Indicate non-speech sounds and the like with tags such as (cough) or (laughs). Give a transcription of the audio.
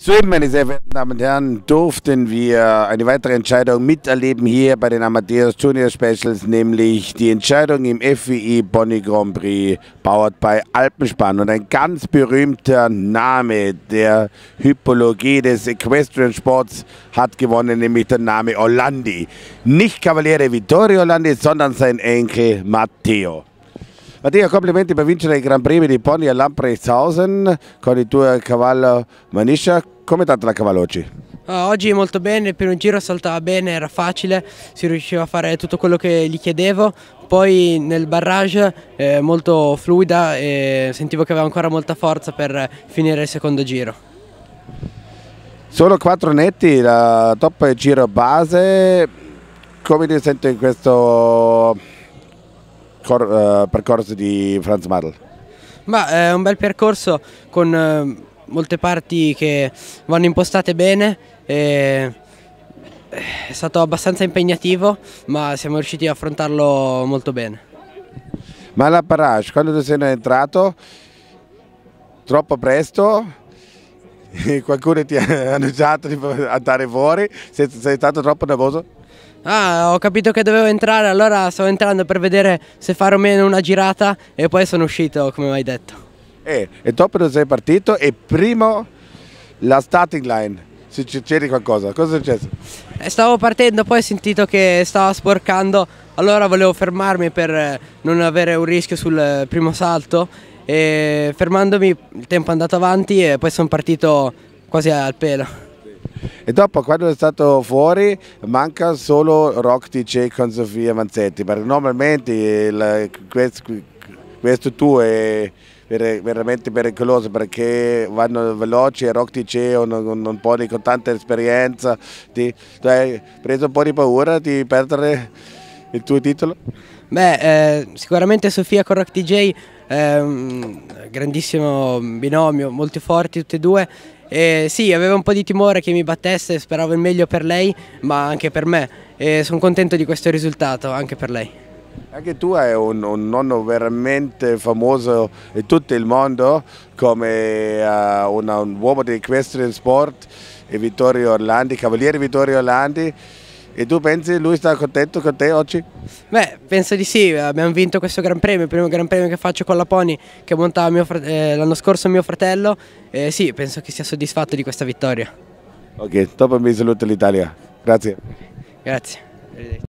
Soeben, meine sehr verehrten Damen und Herren, durften wir eine weitere Entscheidung miterleben hier bei den Amadeus Junior Specials, nämlich die Entscheidung im FWI e Bonny Grand Prix, powered bei Alpenspann. Und ein ganz berühmter Name der Hypologie des Equestrian Sports hat gewonnen, nämlich der Name Orlandi. Nicht Cavaliere Vittorio Orlandi, sondern sein Enkel Matteo. Mattia, complimenti per vincere il Gran Premio di Pony a Lampreizhausen con il tuo cavallo Manisha. Come tanto la cavallo oggi? Ah, oggi molto bene, il primo giro saltava bene, era facile, si riusciva a fare tutto quello che gli chiedevo, poi nel barrage eh, molto fluida e sentivo che aveva ancora molta forza per finire il secondo giro. Solo 4 netti, la top giro base, come ti sento in questo cor, eh, percorso di Franz Madel? Ma è eh, un bel percorso con eh, molte parti che vanno impostate bene e è stato abbastanza impegnativo ma siamo riusciti a affrontarlo molto bene. Ma la Parage, quando tu sei entrato, troppo presto, (laughs) qualcuno ti ha (laughs) annunciato di andare fuori, sei, sei stato troppo nervoso? Ah, ho capito che dovevo entrare, allora stavo entrando per vedere se fare o meno una girata e poi sono uscito, come hai detto. Eh, e dopo sei partito e primo la starting line, se c'eri qualcosa, cosa è successo? Eh, stavo partendo, poi ho sentito che stava sporcando, allora volevo fermarmi per eh, non avere un rischio sul eh, primo salto e fermandomi il tempo è andato avanti e poi sono partito quasi al pelo. E dopo quando è stato fuori manca solo Rock DJ con Sofia Manzetti, perché normalmente il, questo, questo tour è veramente pericoloso perché vanno veloci e Rock dice un, un, un po' di con tanta esperienza, ti, hai cioè, preso un po' di paura di perdere il tuo titolo? Beh, eh, sicuramente Sofia con Rock DJ, eh, grandissimo binomio, molto forti tutti e due. E sì, avevo un po' di timore che mi battesse, speravo il meglio per lei, ma anche per me. E sono contento di questo risultato, anche per lei. Anche tu hai un, un, nonno veramente famoso in tutto il mondo come uh, una, un uomo di equestrian sport, Vittorio Orlandi, cavaliere Vittorio Orlandi. E tu pensi lui sta contento con te oggi? Beh, penso di sì, abbiamo vinto questo Gran Premio, il primo Gran Premio che faccio con la Pony che montava eh, l'anno scorso mio fratello e eh, sì, penso che sia soddisfatto di questa vittoria. Ok, dopo mi saluto l'Italia, grazie. Grazie.